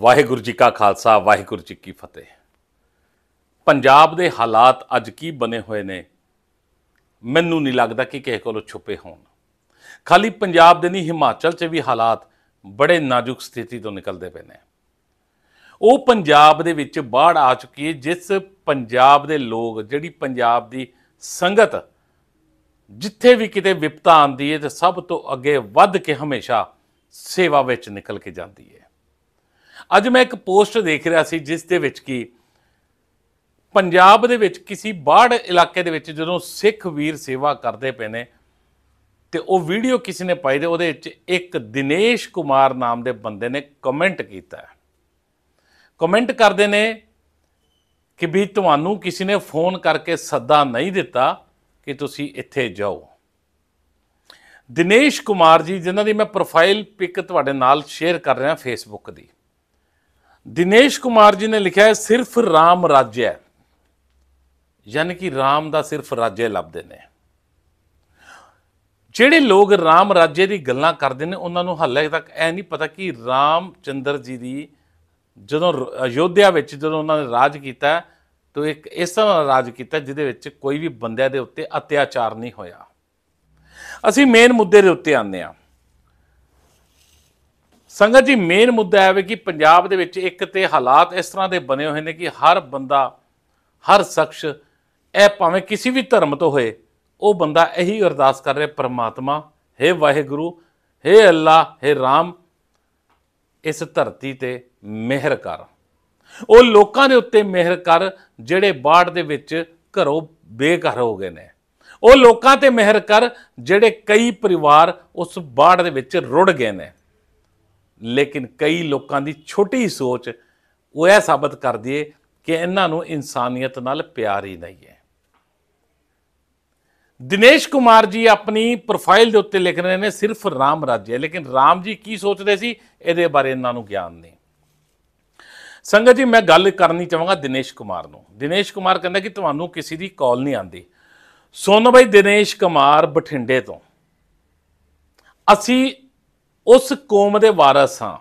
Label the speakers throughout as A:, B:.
A: ਵਾਹਿਗੁਰੂ ਜੀ ਕਾ ਖਾਲਸਾ ਵਾਹਿਗੁਰੂ ਜੀ ਕੀ ਫਤਿਹ ਪੰਜਾਬ ਦੇ ਹਾਲਾਤ ਅੱਜ ਕੀ ਬਣੇ ਹੋਏ ਨੇ ਮੈਨੂੰ ਨਹੀਂ ਲੱਗਦਾ ਕਿ ਕਿਸੇ ਕੋਲੋਂ ਛੁਪੇ ਹੋਣ ਖਾਲੀ ਪੰਜਾਬ ਦੇ ਨਹੀਂ ਹਿਮਾਚਲ 'ਚ ਵੀ ਹਾਲਾਤ ਬੜੇ ਨਾਜ਼ੁਕ ਸਥਿਤੀ ਤੋਂ ਨਿਕਲਦੇ ਪਏ ਨੇ ਉਹ ਪੰਜਾਬ ਦੇ ਵਿੱਚ ਬਾੜ ਆ ਚੁੱਕੀ ਹੈ ਜਿਸ ਪੰਜਾਬ ਦੇ ਲੋਕ ਜਿਹੜੀ ਪੰਜਾਬ ਦੀ ਸੰਗਤ ਜਿੱਥੇ ਵੀ ਕਿਤੇ ਵਿਪਤਾ ਆਂਦੀ ਹੈ ਤੇ ਸਭ ਤੋਂ ਅੱਗੇ ਵੱਧ ਕੇ ਹਮੇਸ਼ਾ ਸੇਵਾ ਵਿੱਚ ਨਿਕਲ ਕੇ ਜਾਂਦੀ ਹੈ ਅੱਜ ਮੈਂ ਇੱਕ ਪੋਸਟ ਦੇਖ ਰਿਹਾ ਸੀ ਜਿਸ ਦੇ ਵਿੱਚ ਕੀ ਪੰਜਾਬ ਦੇ ਵਿੱਚ ਕਿਸੇ ਬਾੜ ਇਲਾਕੇ ਦੇ ਵਿੱਚ ਜਦੋਂ ਸਿੱਖ ਵੀਰ ਸੇਵਾ ਕਰਦੇ ਪਏ ਨੇ ਤੇ ਉਹ ਵੀਡੀਓ ਕਿਸੇ ਨੇ ਪਾਈ ਤੇ ਉਹਦੇ ਵਿੱਚ ਇੱਕ ਦਿਨੇਸ਼ ਕੁਮਾਰ ਨਾਮ ਦੇ ਬੰਦੇ ਨੇ ਕਮੈਂਟ ਕੀਤਾ ਕਮੈਂਟ ਕਰਦੇ ਨੇ ਕਿ ਵੀ ਤੁਹਾਨੂੰ ਕਿਸੇ ਨੇ ਫੋਨ ਕਰਕੇ ਸੱਦਾ ਨਹੀਂ ਦਿੱਤਾ ਕਿ ਤੁਸੀਂ ਇੱਥੇ ਜਾਓ ਦਿਨੇਸ਼ ਕੁਮਾਰ ਜੀ ਜਿਨ੍ਹਾਂ ਦੀ ਮੈਂ ਪ੍ਰੋਫਾਈਲ ਪਿਕ ਤੁਹਾਡੇ ਨਾਲ ਸ਼ੇਅਰ ਕਰ ਰਿਹਾ ਫੇਸਬੁੱਕ ਦੀ ਦਿਨੇਸ਼ ਕੁਮਾਰ ਜੀ ਨੇ ਲਿਖਿਆ ਹੈ ਸਿਰਫ ਰਾਮ ਰਾਜ ਹੈ ਯਾਨੀ ਕਿ ਰਾਮ ਦਾ ਸਿਰਫ ਰਾਜੇ ਲੱਭਦੇ ਨੇ ਜਿਹੜੇ ਲੋਕ ਰਾਮ ਰਾਜ ਦੀ ਗੱਲਾਂ ਕਰਦੇ ਨੇ ਉਹਨਾਂ ਨੂੰ ਹਾਲੇ ਤੱਕ ਐ ਨਹੀਂ ਪਤਾ ਕਿ ਰਾਮ ਚੰਦਰ ਜੀ ਦੀ ਜਦੋਂ ਅਯੋਧਿਆ ਵਿੱਚ ਜਦੋਂ ਉਹਨਾਂ ਨੇ ਰਾਜ ਕੀਤਾ ਤਾਂ ਇੱਕ ਇਸ ਤਰ੍ਹਾਂ ਰਾਜ ਕੀਤਾ ਜਿਹਦੇ ਵਿੱਚ ਕੋਈ ਵੀ ਬੰਦਿਆਂ ਦੇ ਉੱਤੇ ਅਤਿਆਚਾਰ ਨਹੀਂ ਹੋਇਆ ਅਸੀਂ ਮੇਨ ਮੁੱਦੇ ਦੇ ਉੱਤੇ ਆਉਂਦੇ ਆ ਸੰਗਤ ਜੀ ਮੇਨ ਮੁੱਦਾ ਹੈ ਕਿ ਪੰਜਾਬ ਦੇ ਵਿੱਚ ਇੱਕ ਤੇ ਹਾਲਾਤ ਇਸ ਤਰ੍ਹਾਂ ਦੇ ਬਣੇ ਹੋਏ ਨੇ ਕਿ ਹਰ ਬੰਦਾ ਹਰ ਸ਼ਖਸ ਇਹ ਭਾਵੇਂ ਕਿਸੇ ਵੀ ਧਰਮ ਤੋਂ ਹੋਏ ਉਹ ਬੰਦਾ ਇਹੀ ਅਰਦਾਸ ਕਰ ਰਿਹਾ ਪਰਮਾਤਮਾ हे ਵਾਹਿਗੁਰੂ हे ਅੱਲਾ हे ਰਾਮ ਇਸ ਧਰਤੀ ਤੇ ਮਿਹਰ ਕਰ ਉਹ ਲੋਕਾਂ ਦੇ ਉੱਤੇ ਮਿਹਰ ਕਰ ਜਿਹੜੇ ਬਾੜ ਦੇ ਵਿੱਚ ਘਰੋਂ ਬੇਘਰ ਹੋ ਗਏ ਨੇ ਉਹ ਲੋਕਾਂ ਤੇ ਮਿਹਰ ਕਰ ਜਿਹੜੇ ਕਈ ਪਰਿਵਾਰ ਉਸ ਬਾੜ ਦੇ ਵਿੱਚ ਰੁੜ ਗਏ ਨੇ ਲੇਕਿਨ ਕਈ ਲੋਕਾਂ ਦੀ ਛੋਟੀ ਸੋਚ ਉਹ ਇਹ ਸਾਬਤ ਕਰਦੀ ਏ ਕਿ ਇਹਨਾਂ ਨੂੰ ਇਨਸਾਨੀਅਤ ਨਾਲ ਪਿਆਰ ਹੀ ਨਹੀਂ ਹੈ ਦਿਨੇਸ਼ ਕੁਮਾਰ ਜੀ ਆਪਣੀ ਪ੍ਰੋਫਾਈਲ ਦੇ ਉੱਤੇ ਲਿਖ ਰਹੇ ਨੇ ਸਿਰਫ ਰਾਮ ਰਾਜੇ ਲੇਕਿਨ ਰਾਮ ਜੀ ਕੀ ਸੋਚਦੇ ਸੀ ਇਹਦੇ ਬਾਰੇ ਇਹਨਾਂ ਨੂੰ ਗਿਆਨ ਨਹੀਂ ਸੰਗਤ ਜੀ ਮੈਂ ਗੱਲ ਕਰਨੀ ਚਾਹਾਂਗਾ ਦਿਨੇਸ਼ ਕੁਮਾਰ ਨੂੰ ਦਿਨੇਸ਼ ਕੁਮਾਰ ਕਹਿੰਦਾ ਕਿ ਤੁਹਾਨੂੰ ਕਿਸੇ ਦੀ ਕਾਲ ਨਹੀਂ ਆਂਦੀ ਸੋਨੂ ਬਾਈ ਦਿਨੇਸ਼ ਕੁਮਾਰ ਬਠਿੰਡੇ ਤੋਂ ਅਸੀਂ ਉਸ ਕੌਮ ਦੇ ਵਾਰਿਸ ਹਾਂ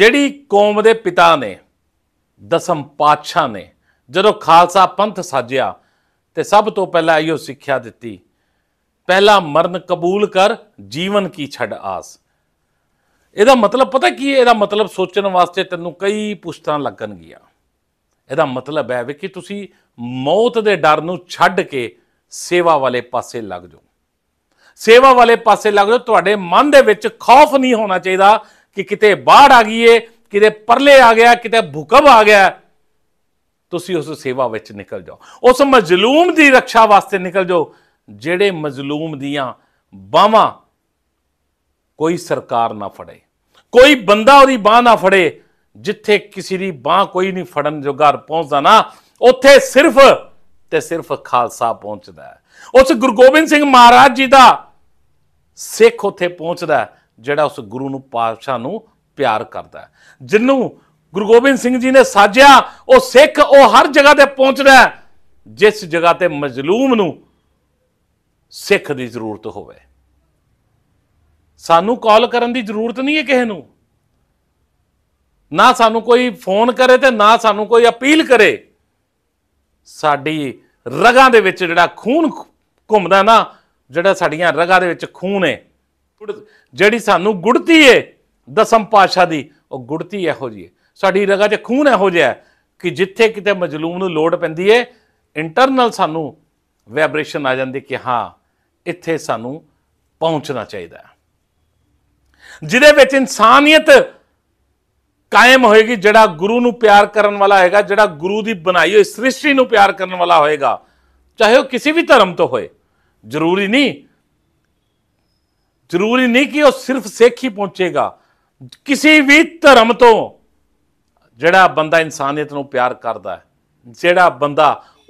A: ਜਿਹੜੀ ਕੌਮ ਦੇ ਪਿਤਾ ਨੇ ਦਸਮ ਪਾਤਸ਼ਾਹ ਨੇ ਜਦੋਂ ਖਾਲਸਾ ਪੰਥ ਸਾਜਿਆ ਤੇ ਸਭ ਤੋਂ ਪਹਿਲਾਂ ਇਹੋ ਸਿੱਖਿਆ ਦਿੱਤੀ ਪਹਿਲਾ ਮਰਨ ਕਬੂਲ ਕਰ ਜੀਵਨ ਕੀ ਛੱਡ ਆਸ ਇਹਦਾ ਮਤਲਬ ਪਤਾ ਕੀ ਹੈ ਇਹਦਾ ਮਤਲਬ ਸੋਚਣ ਵਾਸਤੇ ਤੈਨੂੰ ਕਈ ਪੁਸ਼ਤਾਂ ਲੱਗਣਗੀਆਂ ਇਹਦਾ ਮਤਲਬ ਹੈ ਕਿ ਤੁਸੀਂ ਮੌਤ ਦੇ ਡਰ ਨੂੰ ਛੱਡ ਕੇ ਸੇਵਾ ਵਾਲੇ ਪਾਸੇ ਲੱਗ ਜਾਓ ਸੇਵਾ ਵਾਲੇ ਪਾਸੇ ਲੱਗ ਜਾਓ ਤੁਹਾਡੇ ਮਨ ਦੇ ਵਿੱਚ ਖੌਫ ਨਹੀਂ ਹੋਣਾ ਚਾਹੀਦਾ ਕਿ ਕਿਤੇ ਬਾੜ ਆ ਗਈ ਏ ਕਿਤੇ ਪਰਲੇ ਆ ਗਿਆ ਕਿਤੇ ਭੂਕੰਪ ਆ ਗਿਆ ਤੁਸੀਂ ਉਸ ਸੇਵਾ ਵਿੱਚ ਨਿਕਲ ਜਾਓ ਉਸ ਮਜ਼ਲੂਮ ਦੀ ਰੱਖਿਆ ਵਾਸਤੇ ਨਿਕਲ ਜਾਓ ਜਿਹੜੇ ਮਜ਼ਲੂਮ ਦੀਆਂ ਬਾਹਾਂ ਕੋਈ ਸਰਕਾਰ ਨਾ ਫੜੇ ਕੋਈ ਬੰਦਾ ਉਹਦੀ ਬਾਹ ਨਾ ਫੜੇ ਜਿੱਥੇ ਕਿਸੇ ਦੀ ਬਾਹ ਕੋਈ ਨਹੀਂ ਫੜਨ ਜੋਗਾ ਪਹੁੰਚਦਾ ਨਾ ਉੱਥੇ ਸਿਰਫ ਤੇ ਸਿਰਫ ਖਾਲਸਾ ਪਹੁੰਚਦਾ ਹੈ ਉਸ ਗੁਰੂ ਗੋਬਿੰਦ ਸਿੰਘ ਮਹਾਰਾਜ ਜੀ ਦਾ ਸਿੱਖ ਉੱਥੇ ਪਹੁੰਚਦਾ ਜਿਹੜਾ ਉਸ ਗੁਰੂ ਨੂੰ ਪਾਤਸ਼ਾਹ ਨੂੰ ਪਿਆਰ ਕਰਦਾ ਜਿੰਨੂੰ ਗੁਰੂ ਗੋਬਿੰਦ ਸਿੰਘ ਜੀ ਨੇ ਸਾਜਿਆ ਉਹ ਸਿੱਖ ਉਹ ਹਰ ਜਗ੍ਹਾ ਤੇ ਪਹੁੰਚਦਾ ਜਿਸ ਜਗ੍ਹਾ ਤੇ ਮਜ਼ਲੂਮ ਨੂੰ ਸਿੱਖ ਦੀ ਜ਼ਰੂਰਤ ਹੋਵੇ ਸਾਨੂੰ ਕਾਲ ਕਰਨ ਦੀ ਜ਼ਰੂਰਤ ਨਹੀਂ ਹੈ ਕਿਸੇ ਨੂੰ ਨਾ ਸਾਨੂੰ ਕੋਈ ਫੋਨ ਕਰੇ ਤੇ ਨਾ ਸਾਨੂੰ ਕੋਈ ਅਪੀਲ ਕਰੇ ਸਾਡੀ ਰਗਾਂ ਦੇ ਵਿੱਚ ਜਿਹੜਾ ਖੂਨ ਘੁੰਮਦਾ ਨਾ ਜਿਹੜਾ ਸਾਡੀਆਂ ਰਗਾਂ ਦੇ ਵਿੱਚ ਖੂਨ ਹੈ ਜਿਹੜੀ ਸਾਨੂੰ ਗੁੜਤੀ ਏ ਦਸਮ ਪਾਸ਼ਾ ਦੀ ਉਹ ਗੁੜਤੀ ਇਹੋ ਜੀ ਸਾਡੀ ਰਗਾਂ 'ਚ ਖੂਨ ਇਹੋ ਜਿਹਾ ਕਿ ਜਿੱਥੇ ਕਿਤੇ ਮਜਲੂਮ ਨੂੰ ਲੋੜ ਪੈਂਦੀ ਏ ਇੰਟਰਨਲ ਸਾਨੂੰ ਵਾਈਬ੍ਰੇਸ਼ਨ ਆ ਜਾਂਦੀ ਕਿ ਹਾਂ ਇੱਥੇ ਸਾਨੂੰ ਪਹੁੰਚਣਾ ਚਾਹੀਦਾ ਜਿਹਦੇ ਵਿੱਚ ਇਨਸਾਨੀਅਤ ਕਾਇਮ ਹੋਏਗੀ ਜਿਹੜਾ ਗੁਰੂ ਨੂੰ ਪਿਆਰ ਕਰਨ ਵਾਲਾ ਹੋਏਗਾ ਜਿਹੜਾ ਗੁਰੂ ਦੀ ਬਣਾਈ ਹੋਈ ਸ੍ਰਿਸ਼ਟੀ ਨੂੰ ਪਿਆਰ ਕਰਨ ਵਾਲਾ ਹੋਏਗਾ ਚਾਹੇ ਉਹ ਕਿਸੇ ਵੀ ਧਰਮ ਤੋਂ ਹੋਏ ਜ਼ਰੂਰੀ ਨਹੀਂ ਜ਼ਰੂਰੀ ਨਹੀਂ ਕਿ ਉਹ ਸਿਰਫ ਸਿੱਖ ਹੀ ਪਹੁੰਚੇਗਾ ਕਿਸੇ ਵੀ ਧਰਮ ਤੋਂ ਜਿਹੜਾ ਬੰਦਾ ਇਨਸਾਨੀਅਤ ਨੂੰ ਪਿਆਰ ਕਰਦਾ ਹੈ ਜਿਹੜਾ ਬੰਦਾ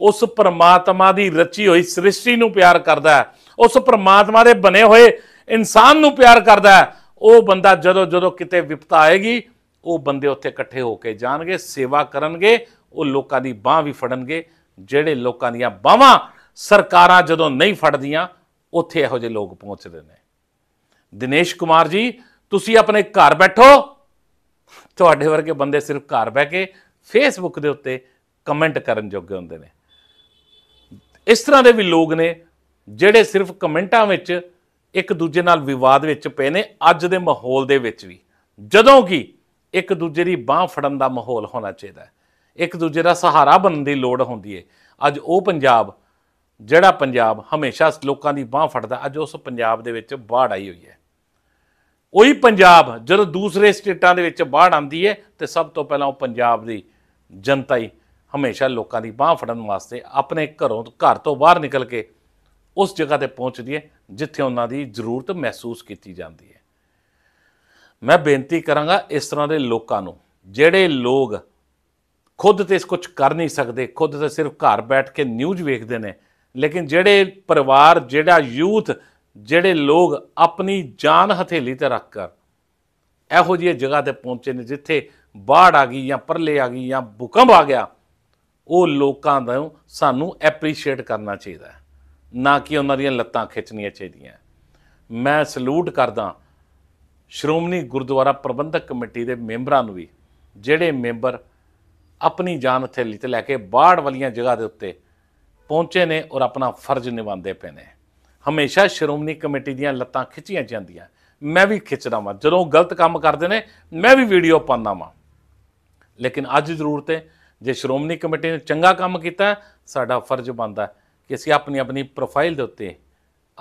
A: ਉਸ ਪਰਮਾਤਮਾ ਦੀ ਰਚੀ ਹੋਈ ਸ੍ਰਿਸ਼ਟੀ ਨੂੰ ਪਿਆਰ ਕਰਦਾ ਹੈ ਉਸ ਪਰਮਾਤਮਾ ਦੇ ਬਣੇ ਹੋਏ ਇਨਸਾਨ ਨੂੰ ਪਿਆਰ ਕਰਦਾ ਹੈ ਉਹ ਬੰਦਾ ਜਦੋਂ ਜਦੋਂ ਕਿਤੇ ਵਿਪਤਾ ਆਏਗੀ ਉਹ ਬੰਦੇ ਉੱਥੇ ਇਕੱਠੇ ਹੋ ਕੇ ਜਾਣਗੇ ਸੇਵਾ ਕਰਨਗੇ ਉਹ ਲੋਕਾਂ ਦੀ ਬਾਹ ਵੀ ਫੜਨਗੇ ਜਿਹੜੇ ਲੋਕਾਂ ਦੀਆਂ ਬਾਹਾਂ ਸਰਕਾਰਾਂ ਜਦੋਂ ਨਹੀਂ ਫੜਦੀਆਂ ਉੱਥੇ ਇਹੋ ਜਿਹੇ ਲੋਕ ਪਹੁੰਚਦੇ ਨੇ ਦਿਨੇਸ਼ ਕੁਮਾਰ ਜੀ ਤੁਸੀਂ ਆਪਣੇ ਘਰ ਬੈਠੋ ਤੁਹਾਡੇ ਵਰਗੇ ਬੰਦੇ ਸਿਰਫ ਘਰ ਬਹਿ ਕੇ ਫੇਸਬੁੱਕ ਦੇ ਉੱਤੇ ਕਮੈਂਟ ਕਰਨ ਜੋਗੇ ਹੁੰਦੇ ਨੇ ਇਸ ਤਰ੍ਹਾਂ ਦੇ ਵੀ ਲੋਕ ਨੇ ਜਿਹੜੇ ਸਿਰਫ ਕਮੈਂਟਾਂ ਵਿੱਚ ਇੱਕ ਦੂਜੇ ਨਾਲ ਵਿਵਾਦ ਵਿੱਚ ਪਏ ਨੇ ਅੱਜ ਦੇ ਮਾਹੌਲ ਦੇ ਵਿੱਚ ਵੀ ਜਦੋਂ ਕਿ ਇੱਕ ਦੂਜੇ ਦੀ ਬਾਹ ਫੜਨ ਦਾ ਮਾਹੌਲ ਹੋਣਾ ਚਾਹੀਦਾ ਹੈ ਇੱਕ ਦੂਜੇ ਦਾ ਸਹਾਰਾ ਬਣਨ ਦੀ ਲੋੜ ਹੁੰਦੀ ਹੈ ਅੱਜ ਉਹ ਪੰਜਾਬ ਜਿਹੜਾ ਪੰਜਾਬ ਹਮੇਸ਼ਾ ਲੋਕਾਂ ਦੀ ਬਾਹ ਫੜਦਾ ਅੱਜ ਉਸ ਪੰਜਾਬ ਦੇ ਵਿੱਚ ਬਾੜ ਆਈ ਹੋਈ ਹੈ ਉਹੀ ਪੰਜਾਬ ਜਦੋਂ ਦੂਸਰੇ ਸਟੇਟਾਂ ਦੇ ਵਿੱਚ ਬਾੜ ਆਂਦੀ ਹੈ ਤੇ ਸਭ ਤੋਂ ਪਹਿਲਾਂ ਉਹ ਪੰਜਾਬ ਦੀ ਜਨਤਾ ਹੀ ਹਮੇਸ਼ਾ ਲੋਕਾਂ ਦੀ ਬਾਹ ਫੜਨ ਵਾਸਤੇ ਆਪਣੇ ਘਰੋਂ ਘਰ ਤੋਂ ਬਾਹਰ ਨਿਕਲ ਕੇ ਉਸ ਜਗ੍ਹਾ ਤੇ ਪਹੁੰਚਦੀ ਹੈ ਜਿੱਥੇ ਉਹਨਾਂ ਦੀ ਜ਼ਰੂਰਤ ਮਹਿਸੂਸ ਕੀਤੀ ਜਾਂਦੀ ਹੈ ਮੈਂ ਬੇਨਤੀ ਕਰਾਂਗਾ ਇਸ ਤਰ੍ਹਾਂ ਦੇ ਲੋਕਾਂ ਨੂੰ ਜਿਹੜੇ ਲੋਕ ਖੁਦ ਤੇ ਇਸ ਕੁਝ ਕਰ ਨਹੀਂ ਸਕਦੇ ਖੁਦ ਤੇ ਸਿਰਫ ਘਰ ਬੈਠ ਕੇ ਨਿਊਜ਼ ਵੇਖਦੇ ਨੇ ਲੇਕਿਨ ਜਿਹੜੇ ਪਰਿਵਾਰ ਜਿਹੜਾ ਯੂਥ ਜਿਹੜੇ ਲੋਕ ਆਪਣੀ ਜਾਨ ਹਥੇਲੀ ਤੇ ਰੱਖ ਕਰ ਇਹੋ ਜਿਹੀ ਜਗ੍ਹਾ ਤੇ ਪਹੁੰਚੇ ਨੇ ਜਿੱਥੇ ਬਾੜ ਆ ਗਈ ਜਾਂ ਪਰਲੇ ਆ ਗਈ ਜਾਂ ਭੂਕੰਪ ਆ ਗਿਆ ਉਹ ਲੋਕਾਂ ਦਾ ਸਾਨੂੰ ਐਪਰੀਸ਼ੀਏਟ ਕਰਨਾ ਚਾਹੀਦਾ ਹੈ ਨਾ ਕਿ ਉਹਨਾਂ ਦੀਆਂ ਲੱਤਾਂ ਖਿੱਚਣੀਆਂ ਚਾਹੀਦੀਆਂ ਮੈਂ ਸਲੂਟ ਕਰਦਾ ਸ਼੍ਰੋਮਣੀ ਗੁਰਦੁਆਰਾ ਪ੍ਰਬੰਧਕ ਕਮੇਟੀ ਦੇ ਮੈਂਬਰਾਂ ਨੂੰ ਵੀ ਜਿਹੜੇ ਮੈਂਬਰ ਆਪਣੀ ਜਾਨ ਹਥੇਲੀ ਤੇ ਲੈ ਕੇ ਬਾੜ ਵਾਲੀਆਂ ਜਗ੍ਹਾ ਦੇ ਉੱਤੇ ਪਹੁੰਚੇ ਨੇ ਔਰ ਆਪਣਾ ਫਰਜ਼ ਨਿਭਾਉਂਦੇ ਪਏ ਨੇ ਹਮੇਸ਼ਾ ਸ਼੍ਰੋਮਣੀ ਕਮੇਟੀ ਦੀਆਂ ਲੱਤਾਂ ਖਿੱਚੀਆਂ ਜਾਂਦੀਆਂ ਮੈਂ ਵੀ ਖਿੱਚਦਾ ਵਾਂ ਜਦੋਂ ਗਲਤ ਕੰਮ ਕਰਦੇ ਨੇ ਮੈਂ ਵੀ ਵੀਡੀਓ ਪਾਉਂਦਾ ਵਾਂ ਲੇਕਿਨ ਅੱਜ ਜ਼ਰੂਰਤ ਹੈ ਜੇ ਸ਼੍ਰੋਮਣੀ ਕਮੇਟੀ ਨੇ ਚੰਗਾ ਕੰਮ ਕੀਤਾ ਸਾਡਾ ਫਰਜ਼ ਬਣਦਾ ਕਿ ਅਸੀਂ ਆਪਣੀ ਆਪਣੀ ਪ੍ਰੋਫਾਈਲ ਦੇ ਉੱਤੇ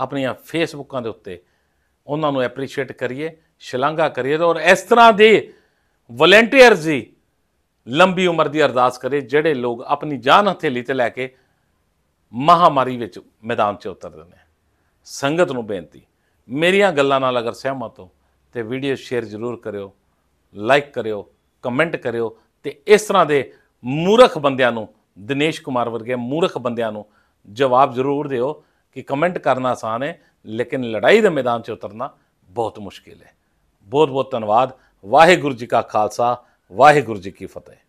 A: ਆਪਣੀਆਂ ਫੇਸਬੁੱਕਾਂ ਦੇ ਉੱਤੇ ਉਹਨਾਂ ਨੂੰ ਐਪਰੀਸ਼ੀਏਟ ਕਰੀਏ ਸ਼ਲਾਘਾ ਕਰੀਏ ਔਰ ਇਸ ਤਰ੍ਹਾਂ ਦੇ ਵਲੰਟੀਅਰਜ਼ ਦੀ ਲੰਬੀ ਉਮਰ ਦੀ ਅਰਦਾਸ ਕਰੇ ਜਿਹੜੇ ਲੋਕ ਆਪਣੀ ਜਾਨ ਹਥੇਲੀ ਤੇ ਲੈ ਕੇ ਮਹਾਮਾਰੀ ਵਿੱਚ ਮੈਦਾਨ 'ਚ ਉਤਰਦੇ ਨੇ ਸੰਗਤ ਨੂੰ ਬੇਨਤੀ ਮੇਰੀਆਂ ਗੱਲਾਂ ਨਾਲ ਅਗਰ ਸਹਿਮਤ ਹੋ ਤੇ ਵੀਡੀਓ ਸ਼ੇਅਰ ਜ਼ਰੂਰ ਕਰਿਓ ਲਾਈਕ ਕਰਿਓ ਕਮੈਂਟ ਕਰਿਓ ਤੇ ਇਸ ਤਰ੍ਹਾਂ ਦੇ ਮੂਰਖ ਬੰਦਿਆਂ ਨੂੰ ਦਿਨੇਸ਼ ਕੁਮਾਰ ਵਰਗੇ ਮੂਰਖ ਬੰਦਿਆਂ ਨੂੰ ਜਵਾਬ ਜ਼ਰੂਰ ਦਿਓ ਕਿ ਕਮੈਂਟ ਕਰਨਾ ਆਸਾਨ ਹੈ ਲੇਕਿਨ ਲੜਾਈ ਦੇ ਮੈਦਾਨ 'ਚ ਉਤਰਨਾ ਬਹੁਤ ਮੁਸ਼ਕਿਲ ਹੈ ਬਹੁਤ ਬਹੁਤ ਧੰਨਵਾਦ ਵਾਹਿਗੁਰੂ ਜੀ ਕਾ ਖਾਲਸਾ ਵਾਹਿਗੁਰੂ ਜੀ ਕੀ ਫਤਿਹ